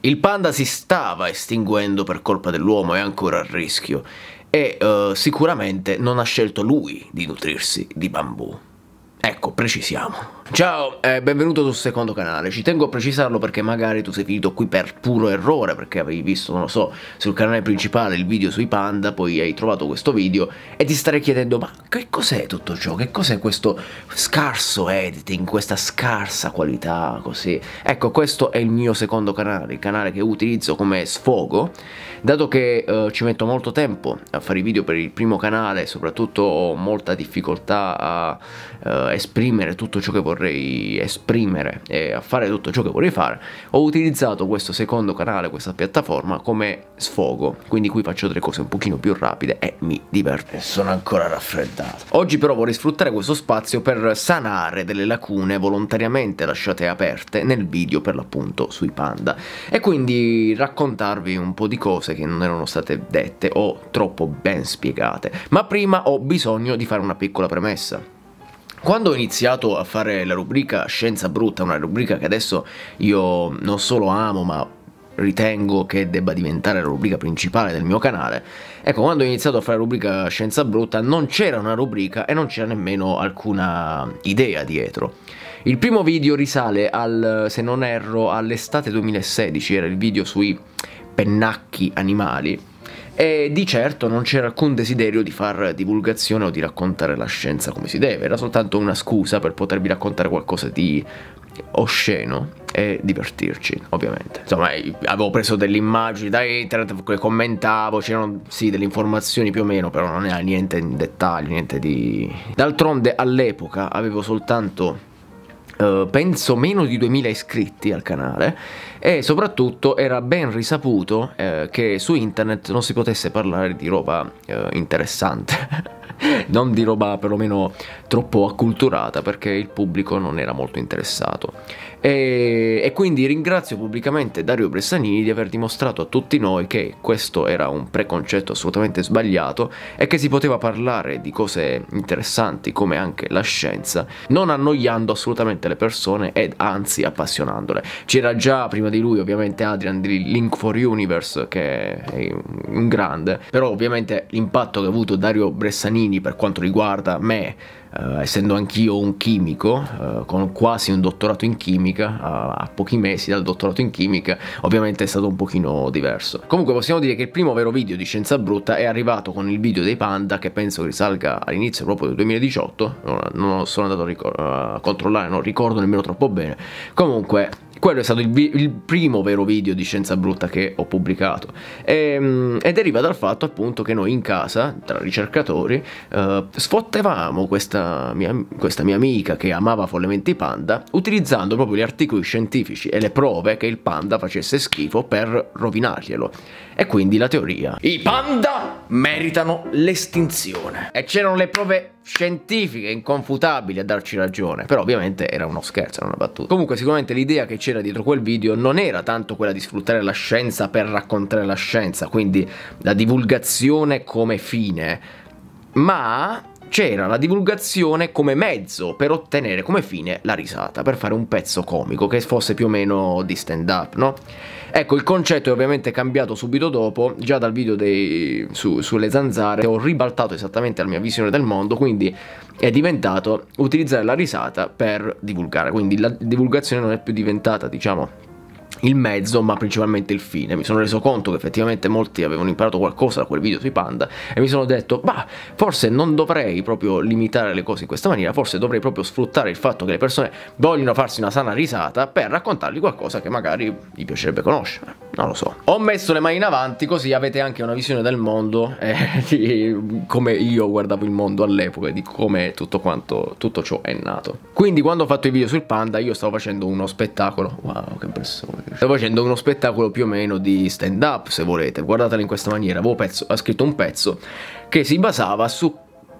Il panda si stava estinguendo per colpa dell'uomo, è ancora a rischio e uh, sicuramente non ha scelto lui di nutrirsi di bambù. Ecco, precisiamo. Ciao e eh, benvenuto sul secondo canale, ci tengo a precisarlo perché magari tu sei finito qui per puro errore perché avevi visto, non lo so, sul canale principale il video sui panda, poi hai trovato questo video e ti starei chiedendo ma che cos'è tutto ciò, che cos'è questo scarso editing, questa scarsa qualità così? Ecco questo è il mio secondo canale, il canale che utilizzo come sfogo, dato che eh, ci metto molto tempo a fare i video per il primo canale, soprattutto ho molta difficoltà a eh, esprimere tutto ciò che vorrei vorrei esprimere e a fare tutto ciò che vorrei fare, ho utilizzato questo secondo canale, questa piattaforma come sfogo, quindi qui faccio delle cose un pochino più rapide e mi diverto. E sono ancora raffreddato. Oggi però vorrei sfruttare questo spazio per sanare delle lacune volontariamente lasciate aperte nel video per l'appunto sui panda e quindi raccontarvi un po' di cose che non erano state dette o troppo ben spiegate. Ma prima ho bisogno di fare una piccola premessa. Quando ho iniziato a fare la rubrica Scienza Brutta, una rubrica che adesso io non solo amo ma ritengo che debba diventare la rubrica principale del mio canale, ecco quando ho iniziato a fare la rubrica Scienza Brutta non c'era una rubrica e non c'era nemmeno alcuna idea dietro. Il primo video risale al, se non erro, all'estate 2016, era il video sui pennacchi animali e di certo non c'era alcun desiderio di far divulgazione o di raccontare la scienza come si deve, era soltanto una scusa per potervi raccontare qualcosa di osceno e divertirci, ovviamente. Insomma, eh, avevo preso delle immagini da internet, commentavo, c'erano sì delle informazioni più o meno, però non era niente in dettaglio, niente di... D'altronde all'epoca avevo soltanto, eh, penso, meno di 2000 iscritti al canale e soprattutto era ben risaputo eh, che su internet non si potesse parlare di roba eh, interessante. non di roba perlomeno troppo acculturata perché il pubblico non era molto interessato. E, e, quindi ringrazio pubblicamente Dario Bressanini di aver dimostrato a tutti noi che questo era un preconcetto assolutamente sbagliato e che si poteva parlare di cose interessanti come anche la scienza, non annoiando assolutamente le persone ed anzi appassionandole. C'era già prima prima di lui ovviamente Adrian di Link for Universe che è un grande, però ovviamente l'impatto che ha avuto Dario Bressanini per quanto riguarda me Uh, essendo anch'io un chimico, uh, con quasi un dottorato in chimica, uh, a pochi mesi dal dottorato in chimica, ovviamente è stato un pochino diverso. Comunque possiamo dire che il primo vero video di Scienza Brutta è arrivato con il video dei panda, che penso risalga all'inizio proprio del 2018, non, non sono andato a, a controllare, non ricordo nemmeno troppo bene. Comunque quello è stato il, il, primo vero video di scienza brutta che ho pubblicato e, ehm, e deriva dal fatto appunto che noi in casa, tra ricercatori, eh, sfottevamo questa mia, questa mia, amica che amava follemente i panda utilizzando proprio gli articoli scientifici e le prove che il panda facesse schifo per rovinarglielo. E quindi la teoria. I panda meritano l'estinzione. E c'erano le prove scientifiche inconfutabili a darci ragione, però ovviamente era uno scherzo, era una battuta. Comunque sicuramente l'idea che c'era dietro quel video non era tanto quella di sfruttare la scienza per raccontare la scienza, quindi la divulgazione come fine, ma c'era la divulgazione come mezzo per ottenere come fine la risata, per fare un pezzo comico che fosse più o meno di stand up, no? Ecco, il concetto è ovviamente cambiato subito dopo, già dal video dei, su, sulle zanzare ho ribaltato esattamente la mia visione del mondo, quindi è diventato utilizzare la risata per divulgare, quindi la divulgazione non è più diventata, diciamo, il mezzo ma principalmente il fine mi sono reso conto che effettivamente molti avevano imparato qualcosa da quel video sui panda e mi sono detto bah forse non dovrei proprio limitare le cose in questa maniera forse dovrei proprio sfruttare il fatto che le persone vogliono farsi una sana risata per raccontargli qualcosa che magari gli piacerebbe conoscere non lo so ho messo le mani in avanti così avete anche una visione del mondo eh, di come io guardavo il mondo all'epoca di come tutto quanto tutto ciò è nato quindi quando ho fatto i video sul panda io stavo facendo uno spettacolo wow che impressione Stavo facendo uno spettacolo più o meno di stand up, se volete. Guardatelo in questa maniera. Avevo pezzo, ha scritto un pezzo che si basava su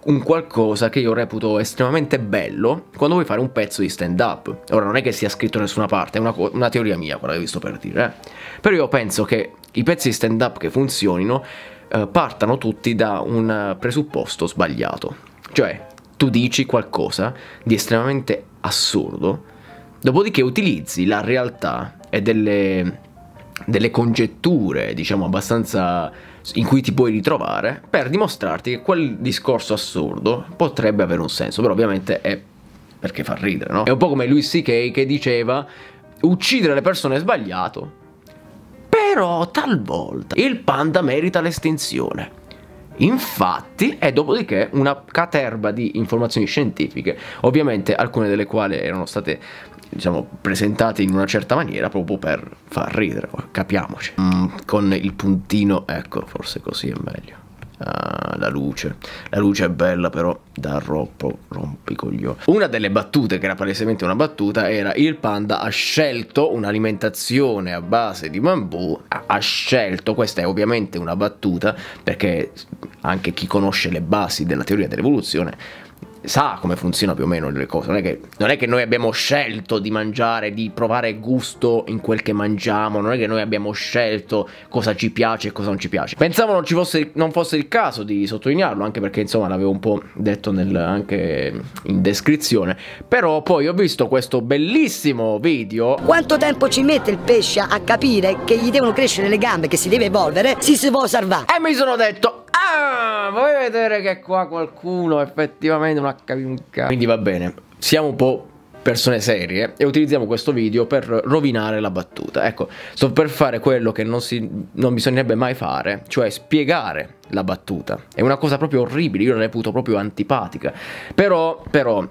un qualcosa che io reputo estremamente bello quando vuoi fare un pezzo di stand up. Ora non è che sia scritto da nessuna parte, è una, una, teoria mia quella che vi sto per dire. Eh. Però io penso che i pezzi di stand up che funzionino eh, partano tutti da un presupposto sbagliato. Cioè, tu dici qualcosa di estremamente assurdo, dopodiché utilizzi la realtà e delle, delle congetture, diciamo, abbastanza in cui ti puoi ritrovare per dimostrarti che quel discorso assurdo potrebbe avere un senso, però ovviamente è perché fa ridere, no? È un po' come Louis C.K. che diceva uccidere le persone è sbagliato, però talvolta il panda merita l'estinzione. Infatti, e dopodiché una caterba di informazioni scientifiche, ovviamente alcune delle quali erano state diciamo, presentati in una certa maniera proprio per far ridere, capiamoci. Mm, con il puntino, ecco, forse così è meglio. Ah, la luce. La luce è bella, però da rompo, troppo rompicoglione. Una delle battute, che era palesemente una battuta, era il panda ha scelto un'alimentazione a base di bambù. Ha scelto, questa è ovviamente una battuta, perché anche chi conosce le basi della teoria dell'evoluzione sa come funziona più o meno le cose. Non è, che, non è, che, noi abbiamo scelto di mangiare, di provare gusto in quel che mangiamo. Non è che noi abbiamo scelto cosa ci piace e cosa non ci piace. Pensavo non, fosse, non fosse il caso di sottolinearlo, anche perché insomma l'avevo un po' detto nel, anche in descrizione. Però poi ho visto questo bellissimo video. Quanto tempo ci mette il pesce a capire che gli devono crescere le gambe, che si deve evolvere, si, si può salvare? E mi sono detto, Ah, vuoi vedere che qua qualcuno effettivamente non ha un cazzo. Quindi va bene, siamo un po' persone serie e utilizziamo questo video per rovinare la battuta. Ecco, sto per fare quello che non, si, non bisognerebbe mai fare, cioè spiegare la battuta. È una cosa proprio orribile, io la reputo proprio antipatica. Però, però,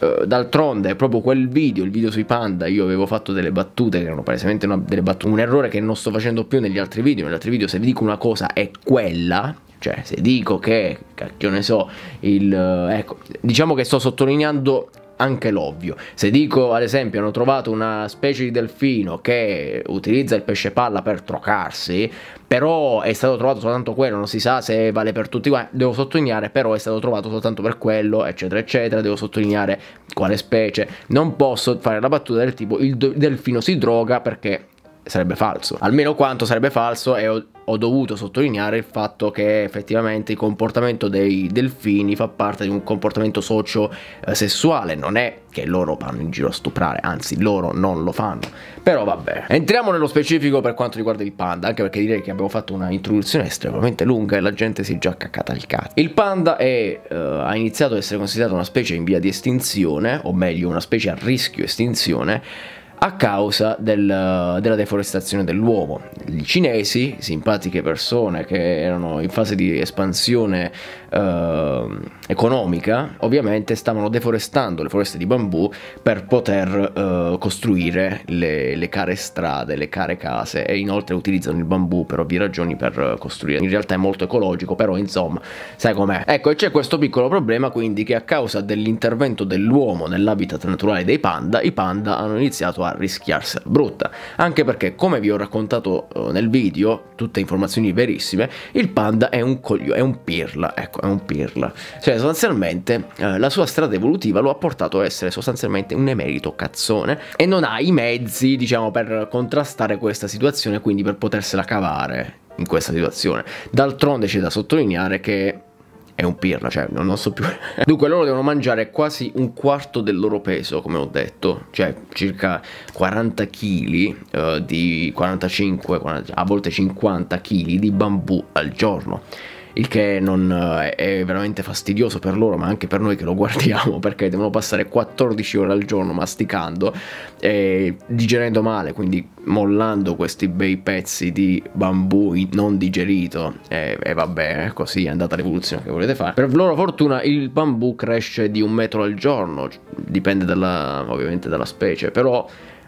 eh, d'altronde proprio quel video, il video sui panda, io avevo fatto delle battute che erano palesemente una, battute, un errore che non sto facendo più negli altri video, negli altri video se vi dico una cosa è quella cioè, se dico che, cacchio ne so, il... Eh, ecco, diciamo che sto sottolineando anche l'ovvio. Se dico, ad esempio, hanno trovato una specie di delfino che utilizza il pesce palla per trocarsi, però è stato trovato soltanto quello, non si sa se vale per tutti quanti, devo sottolineare, però è stato trovato soltanto per quello, eccetera, eccetera, devo sottolineare quale specie. Non posso fare la battuta del tipo il delfino si droga perché sarebbe falso. Almeno quanto sarebbe falso e ho, ho, dovuto sottolineare il fatto che effettivamente il comportamento dei delfini fa parte di un comportamento socio-sessuale, eh, non è che loro vanno in giro a stuprare, anzi loro non lo fanno. Però vabbè. Entriamo nello specifico per quanto riguarda il panda, anche perché direi che abbiamo fatto una introduzione estremamente lunga e la gente si è già caccata il cazzo. Il panda è, uh, ha iniziato ad essere considerato una specie in via di estinzione, o meglio una specie a rischio estinzione, a causa del, della deforestazione dell'uomo. I cinesi, simpatiche persone che erano in fase di espansione eh, economica, ovviamente stavano deforestando le foreste di bambù per poter eh, costruire le, le, care strade, le care case e inoltre utilizzano il bambù per ovvie ragioni per costruire. In realtà è molto ecologico, però insomma, sai com'è. Ecco, e c'è questo piccolo problema quindi che a causa dell'intervento dell'uomo nell'habitat naturale dei panda, i panda hanno iniziato a rischiarsela brutta, anche perché come vi ho raccontato eh, nel video, tutte informazioni verissime, il panda è un coglione, è un pirla, ecco, è un pirla. Cioè sostanzialmente eh, la sua strada evolutiva lo ha portato a essere sostanzialmente un emerito cazzone e non ha i mezzi, diciamo, per contrastare questa situazione, quindi per potersela cavare in questa situazione. D'altronde c'è da sottolineare che è un pirla, cioè non, lo so più. Dunque loro devono mangiare quasi un quarto del loro peso, come ho detto, cioè circa 40 kg eh, di 45, 40, a volte 50 kg di bambù al giorno il che eh, è veramente fastidioso per loro ma anche per noi che lo guardiamo perché devono passare 14 ore al giorno masticando e digerendo male quindi mollando questi bei pezzi di bambù non digerito e, e vabbè eh, così è andata l'evoluzione che volete fare per loro fortuna il bambù cresce di un metro al giorno dipende dalla, ovviamente dalla specie però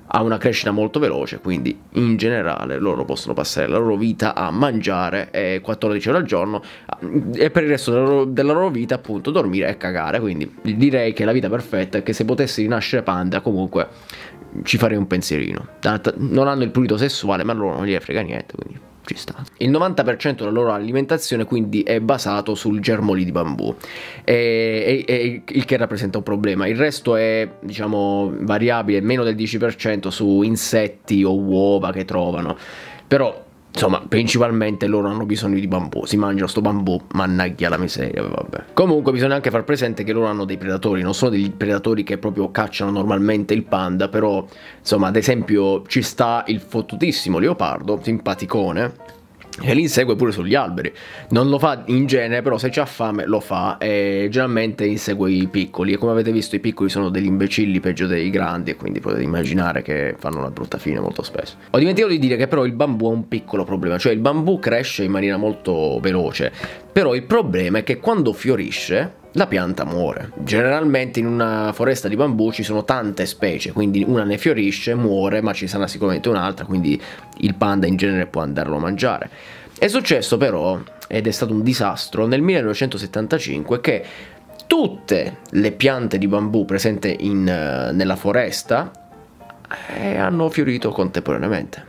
ha una crescita molto veloce, quindi in generale loro possono passare la loro vita a mangiare eh, 14 ore al giorno eh, e per il resto della loro, della loro, vita appunto dormire e cagare, quindi direi che la vita perfetta è che se potessi rinascere panda comunque ci farei un pensierino. Non hanno il pulito sessuale ma loro non gli frega niente, quindi ci sta. Il 90% della loro alimentazione quindi è basato sul germogli di bambù, e, e, e, il che rappresenta un problema. Il resto è diciamo variabile, meno del 10% su insetti o uova che trovano. Però Insomma, principalmente loro hanno bisogno di bambù. Si mangiano sto bambù, mannaggia la miseria, vabbè. Comunque bisogna anche far presente che loro hanno dei predatori, non sono degli predatori che proprio cacciano normalmente il panda, però insomma, ad esempio ci sta il fottutissimo leopardo, simpaticone, e li insegue pure sugli alberi. Non lo fa in genere, però se c'ha fame lo fa e generalmente insegue i piccoli. E come avete visto i piccoli sono degli imbecilli peggio dei grandi e quindi potete immaginare che fanno una brutta fine molto spesso. Ho dimenticato di dire che però il bambù ha un piccolo problema, cioè il bambù cresce in maniera molto veloce, però il problema è che quando fiorisce la pianta muore. Generalmente in una foresta di bambù ci sono tante specie, quindi una ne fiorisce, muore, ma ci sarà sicuramente un'altra, quindi il panda in genere può andarlo a mangiare. È successo però, ed è stato un disastro, nel 1975 che tutte le piante di bambù presenti in, eh, nella foresta eh, hanno fiorito contemporaneamente.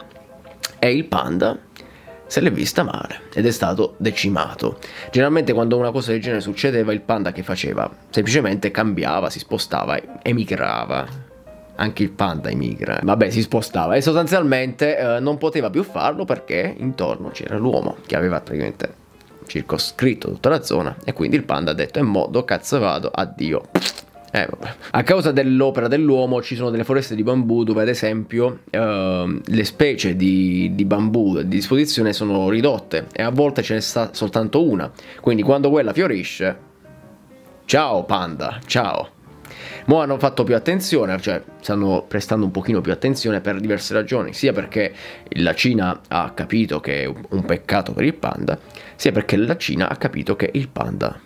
E il panda se l'è vista male ed è stato decimato. Generalmente quando una cosa del genere succedeva il panda che faceva? Semplicemente cambiava, si spostava, emigrava. Anche il panda emigra. Vabbè, si spostava e sostanzialmente eh, non poteva più farlo perché intorno c'era l'uomo che aveva praticamente circoscritto tutta la zona e quindi il panda ha detto e modo cazzo vado, addio. Eh, a causa dell'opera dell'uomo ci sono delle foreste di bambù dove ad esempio eh, le specie di, di bambù a disposizione sono ridotte e a volte ce ne sta soltanto una. Quindi quando quella fiorisce... Ciao panda, ciao. Mo hanno fatto più attenzione, cioè stanno prestando un pochino più attenzione per diverse ragioni, sia perché la Cina ha capito che è un peccato per il panda, sia perché la Cina ha capito che il panda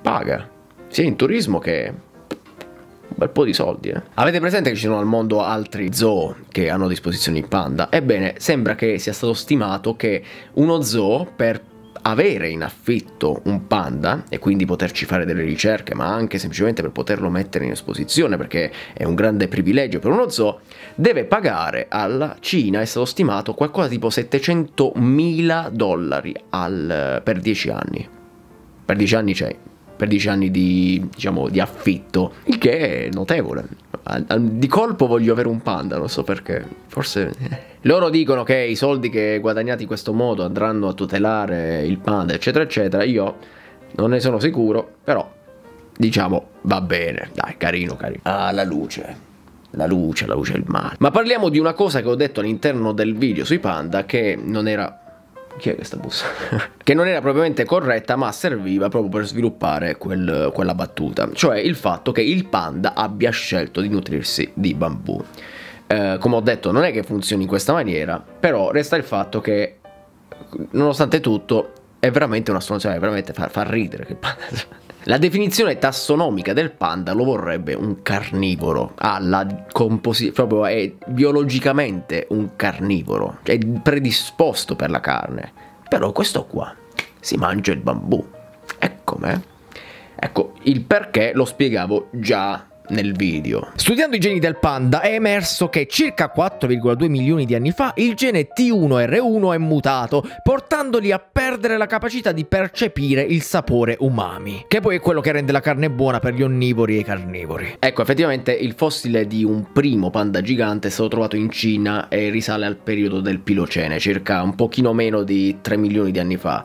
paga sia in turismo che un bel po' di soldi. Eh. Avete presente che ci sono al mondo altri zoo che hanno a disposizione i panda? Ebbene, sembra che sia stato stimato che uno zoo per avere in affitto un panda e quindi poterci fare delle ricerche, ma anche semplicemente per poterlo mettere in esposizione, perché è un grande privilegio per uno zoo, deve pagare alla Cina, è stato stimato qualcosa tipo 700 mila dollari al, per 10 anni. Per 10 anni c'è per dieci anni di, diciamo, di affitto, il che è notevole. Di colpo voglio avere un panda, non so perché, forse... Eh. Loro dicono che i soldi che guadagnati in questo modo andranno a tutelare il panda, eccetera, eccetera. Io non ne sono sicuro, però diciamo va bene, dai, carino, carino. Ah, la luce. La luce, la luce è il male. Ma parliamo di una cosa che ho detto all'interno del video sui panda che non era chi è questa bussa? che non era propriamente corretta ma serviva proprio per sviluppare quel, quella battuta, cioè il fatto che il panda abbia scelto di nutrirsi di bambù. Eh, come ho detto non è che funzioni in questa maniera, però resta il fatto che nonostante tutto è veramente una soluzione, è veramente fa, fa ridere che il panda... La definizione tassonomica del panda lo vorrebbe un carnivoro, ha ah, la composizione, proprio è biologicamente un carnivoro, è predisposto per la carne, però questo qua si mangia il bambù, ecco me. Ecco, il perché lo spiegavo già nel video. Studiando i geni del panda è emerso che circa 4,2 milioni di anni fa il gene T1R1 è mutato, portandoli a perdere la capacità di percepire il sapore umami, che poi è quello che rende la carne buona per gli onnivori e i carnivori. Ecco, effettivamente il fossile di un primo panda gigante è stato trovato in Cina e risale al periodo del Pilocene, circa un pochino meno di 3 milioni di anni fa.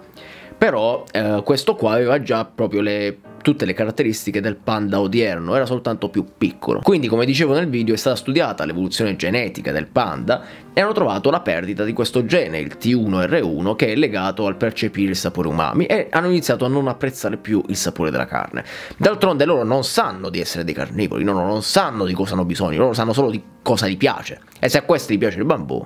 Però eh, questo qua aveva già proprio le tutte le caratteristiche del panda odierno, era soltanto più piccolo. Quindi come dicevo nel video è stata studiata l'evoluzione genetica del panda e hanno trovato la perdita di questo gene, il T1R1, che è legato al percepire il sapore umami e hanno iniziato a non apprezzare più il sapore della carne. D'altronde loro non sanno di essere dei carnivori, loro non sanno di cosa hanno bisogno, loro sanno solo di cosa gli piace. E se a questi gli piace il bambù,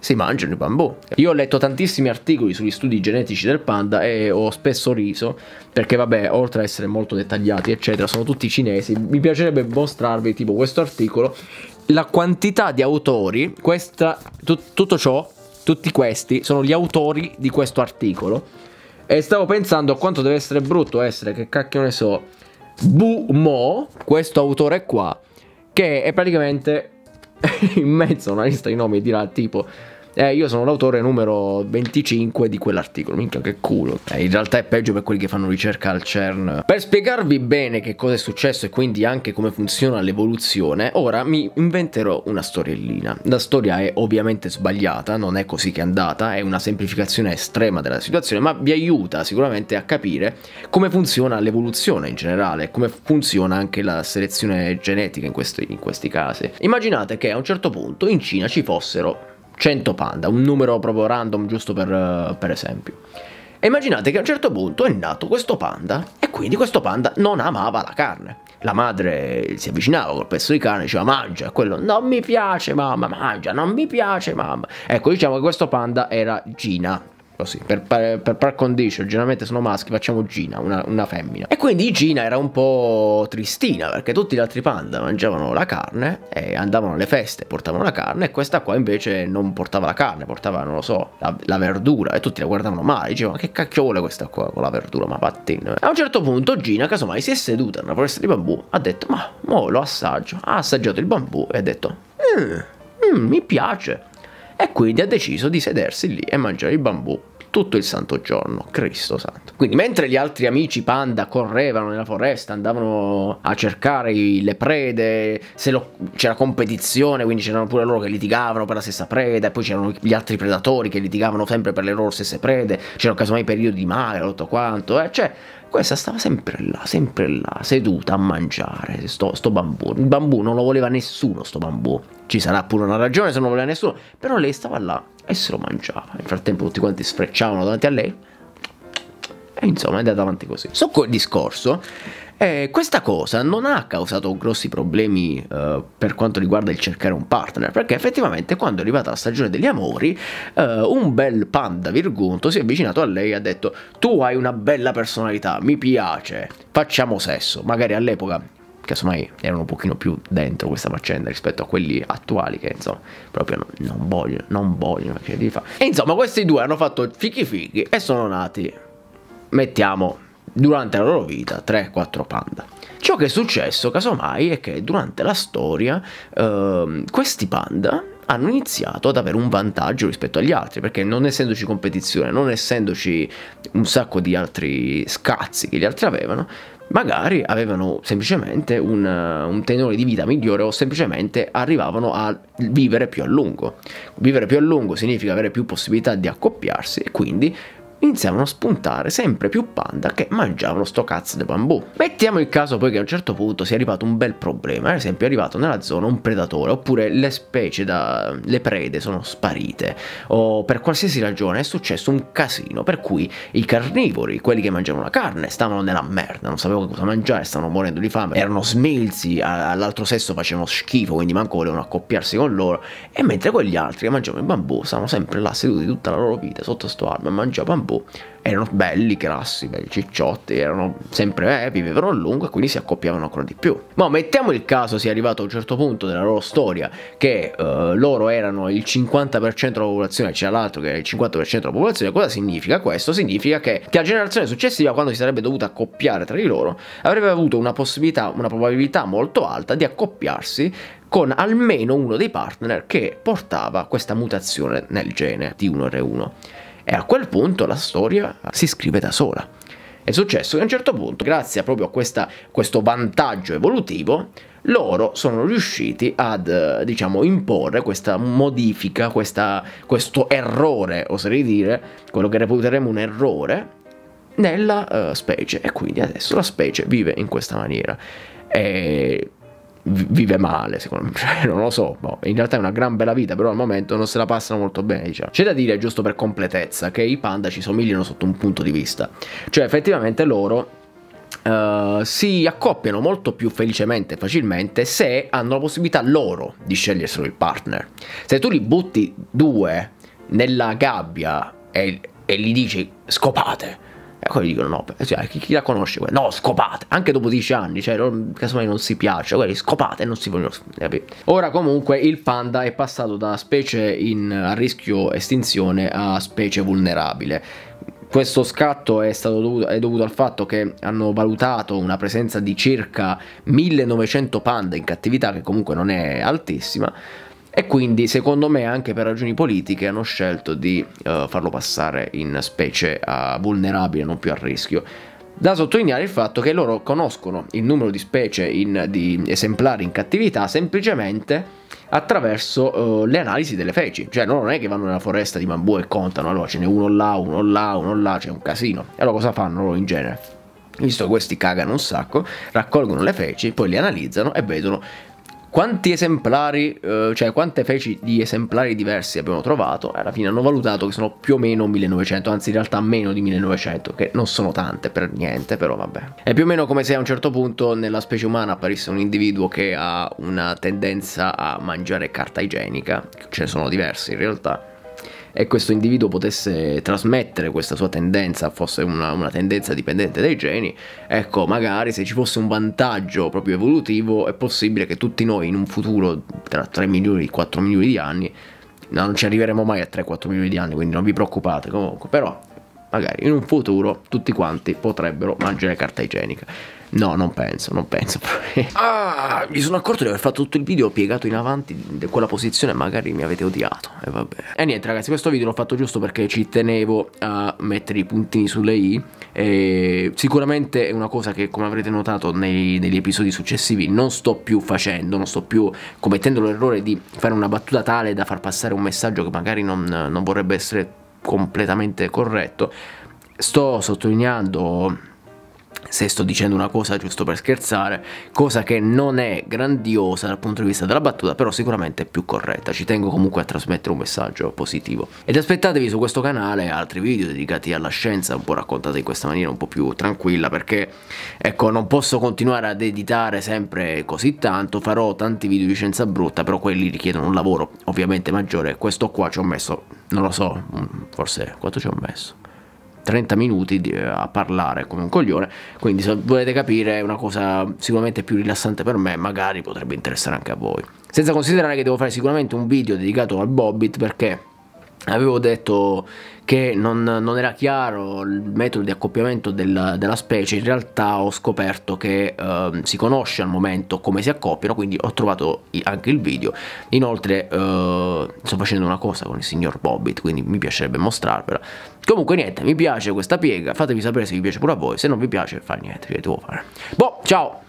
si mangiano i bambù. Io ho letto tantissimi articoli sugli studi genetici del panda e ho spesso riso perché vabbè, oltre a essere molto dettagliati eccetera, sono tutti cinesi. Mi piacerebbe mostrarvi tipo questo articolo, la quantità di autori, questa, tut, tutto ciò, tutti questi sono gli autori di questo articolo. E stavo pensando a quanto deve essere brutto essere, che cacchio ne so, Bu Mo, questo autore qua, che è praticamente in mezzo a una lista di nomi dirà tipo eh, io sono l'autore numero 25 di quell'articolo. Minchia, che culo. Eh, in realtà è peggio per quelli che fanno ricerca al CERN. Per spiegarvi bene che cosa è successo e quindi anche come funziona l'evoluzione, ora mi inventerò una storiellina. La storia è ovviamente sbagliata, non è così che è andata, è una semplificazione estrema della situazione, ma vi aiuta sicuramente a capire come funziona l'evoluzione in generale, come funziona anche la selezione genetica in questi, in questi casi. Immaginate che a un certo punto in Cina ci fossero 100 panda, un numero proprio random giusto per, eh, per esempio. E immaginate che a un certo punto è nato questo panda e quindi questo panda non amava la carne. La madre si avvicinava col pezzo di carne e diceva mangia, quello non mi piace mamma, mangia, non mi piace mamma. Ecco diciamo che questo panda era Gina, così, ecco, per, per, per par condicio, generalmente sono maschi, facciamo Gina, una, una, femmina. E quindi Gina era un po' tristina perché tutti gli altri panda mangiavano la carne e andavano alle feste, portavano la carne e questa qua invece non portava la carne, portava, non lo so, la, la verdura e tutti la guardavano male, dicevano che cacchio vuole questa qua con la verdura, ma pattino. A un certo punto Gina casomai si è seduta nella foresta di bambù, ha detto ma mo lo assaggio, ha assaggiato il bambù e ha detto mm, mm, mi piace e quindi ha deciso di sedersi lì e mangiare il bambù tutto il santo giorno, Cristo santo. Quindi mentre gli altri amici panda correvano nella foresta, andavano a cercare le prede, lo, c'era competizione, quindi c'erano pure loro che litigavano per la stessa preda, e poi c'erano gli altri predatori che litigavano sempre per le loro stesse prede, c'erano casomai periodi di mare, tutto quanto, eh, cioè questa stava sempre là, sempre là, seduta a mangiare sto, sto, bambù. Il bambù non lo voleva nessuno, sto bambù. Ci sarà pure una ragione se non lo voleva nessuno, però lei stava là e se lo mangiava. Nel frattempo tutti quanti sfrecciavano davanti a lei. E insomma è andata avanti così. So quel discorso. Eh, questa cosa non ha causato grossi problemi eh, per quanto riguarda il cercare un partner, perché effettivamente quando è arrivata la stagione degli amori, eh, un bel panda virgunto si è avvicinato a lei e ha detto tu hai una bella personalità, mi piace, facciamo sesso. Magari all'epoca casomai erano un pochino più dentro questa faccenda rispetto a quelli attuali che insomma proprio non, vogliono, non vogliono che devi fare. E insomma questi due hanno fatto fichi fichi e sono nati, mettiamo, durante la loro vita 3-4 panda. Ciò che è successo casomai è che durante la storia eh, questi panda hanno iniziato ad avere un vantaggio rispetto agli altri, perché non essendoci competizione, non essendoci un sacco di altri scazzi che gli altri avevano, magari avevano semplicemente un, un, tenore di vita migliore o semplicemente arrivavano a vivere più a lungo. Vivere più a lungo significa avere più possibilità di accoppiarsi e quindi iniziavano a spuntare sempre più panda che mangiavano sto cazzo di bambù. Mettiamo il caso poi che a un certo punto sia arrivato un bel problema, eh. ad esempio è arrivato nella zona un predatore, oppure le specie da... le prede sono sparite, o per qualsiasi ragione è successo un casino, per cui i carnivori, quelli che mangiavano la carne, stavano nella merda, non sapevano cosa mangiare, stavano morendo di fame, erano smilzi, all'altro sesso facevano schifo, quindi manco volevano accoppiarsi con loro, e mentre quegli altri che mangiavano il bambù stavano sempre là seduti tutta la loro vita sotto sto albero a mangiare bambù boh, erano belli, grassi, belli cicciotti, erano sempre, eh, vivevano a lungo e quindi si accoppiavano ancora di più. Ma mettiamo il caso sia arrivato a un certo punto della loro storia che eh, loro erano il 50% della popolazione, c'era l'altro che era il 50% della popolazione, cosa significa questo? Significa che, che la generazione successiva, quando si sarebbe dovuta accoppiare tra di loro, avrebbe avuto una possibilità, una probabilità molto alta di accoppiarsi con almeno uno dei partner che portava questa mutazione nel gene di 1R1. E a quel punto la storia si scrive da sola. È successo che a un certo punto, grazie proprio a questa, questo vantaggio evolutivo, loro sono riusciti ad, eh, diciamo, imporre questa modifica, questa, questo errore, oserei dire, quello che reputeremo un errore, nella uh, specie. E quindi adesso la specie vive in questa maniera. E vive male, secondo me, cioè, non lo so, boh. in realtà è una gran bella vita, però al momento non se la passano molto bene, diciamo. C'è da dire, giusto per completezza, che i panda ci somigliano sotto un punto di vista, cioè effettivamente loro Uh, si accoppiano molto più felicemente e facilmente se hanno la possibilità loro di sceglierselo il partner. Se tu li butti due nella gabbia e, e gli dici scopate, e poi dicono no, cioè, chi, chi, la conosce? Quella? No, scopate, anche dopo 10 anni, cioè non, casomai non si piace, quelli scopate e non si vogliono capire. Ora comunque il panda è passato da specie in, a rischio estinzione a specie vulnerabile. Questo scatto è, dovuto, è dovuto al fatto che hanno valutato una presenza di circa 1900 panda in cattività, che comunque non è altissima, e quindi, secondo me, anche per ragioni politiche hanno scelto di uh, farlo passare in specie uh, vulnerabile, non più a rischio. Da sottolineare il fatto che loro conoscono il numero di specie, in, di esemplari in cattività, semplicemente attraverso uh, le analisi delle feci. Cioè, non è che vanno nella foresta di bambù e contano, allora ce n'è uno là, uno là, uno là, c'è un casino. E allora cosa fanno loro in genere? Visto che questi cagano un sacco, raccolgono le feci, poi le analizzano e vedono quanti esemplari, eh, cioè quante feci di esemplari diversi abbiamo trovato, alla fine hanno valutato che sono più o meno 1900, anzi in realtà meno di 1900, che non sono tante per niente, però vabbè. È più o meno come se a un certo punto nella specie umana apparisse un individuo che ha una tendenza a mangiare carta igienica, ce ne sono diversi in realtà, e questo individuo potesse trasmettere questa sua tendenza, fosse una, una tendenza dipendente dai geni, ecco, magari se ci fosse un vantaggio proprio evolutivo è possibile che tutti noi in un futuro tra 3 milioni, e 4 milioni di anni, no, non ci arriveremo mai a 3-4 milioni di anni, quindi non vi preoccupate comunque, però magari in un futuro tutti quanti potrebbero mangiare carta igienica. No, non penso, non penso. ah, mi sono accorto di aver fatto tutto il video piegato in avanti di quella posizione, magari mi avete odiato. E eh, vabbè. E niente, ragazzi, questo video l'ho fatto giusto perché ci tenevo a mettere i puntini sulle i. E sicuramente è una cosa che, come avrete notato nei, negli episodi successivi, non sto più facendo, non sto più commettendo l'errore di fare una battuta tale da far passare un messaggio che magari non, non vorrebbe essere completamente corretto. Sto sottolineando se sto dicendo una cosa giusto per scherzare, cosa che non è grandiosa dal punto di vista della battuta, però sicuramente è più corretta, ci tengo comunque a trasmettere un messaggio positivo. Ed aspettatevi su questo canale altri video dedicati alla scienza, un po' raccontati in questa maniera un po' più tranquilla, perché ecco non posso continuare ad editare sempre così tanto, farò tanti video di scienza brutta, però quelli richiedono un lavoro ovviamente maggiore, questo qua ci ho messo, non lo so, mm, forse quanto ci ho messo? 30 minuti eh, a parlare come un coglione. Quindi, se volete capire, è una cosa sicuramente più rilassante per me, magari potrebbe interessare anche a voi. Senza considerare che devo fare sicuramente un video dedicato al Bobbit perché avevo detto che non, non, era chiaro il metodo di accoppiamento della, della specie, in realtà ho scoperto che eh, si conosce al momento come si accoppiano, quindi ho trovato anche il video. Inoltre eh, sto facendo una cosa con il signor Bobbit, quindi mi piacerebbe mostrarvela. Comunque niente, mi piace questa piega, fatemi sapere se vi piace pure a voi, se non vi piace fa niente, vi devo oh, fare. Boh, ciao!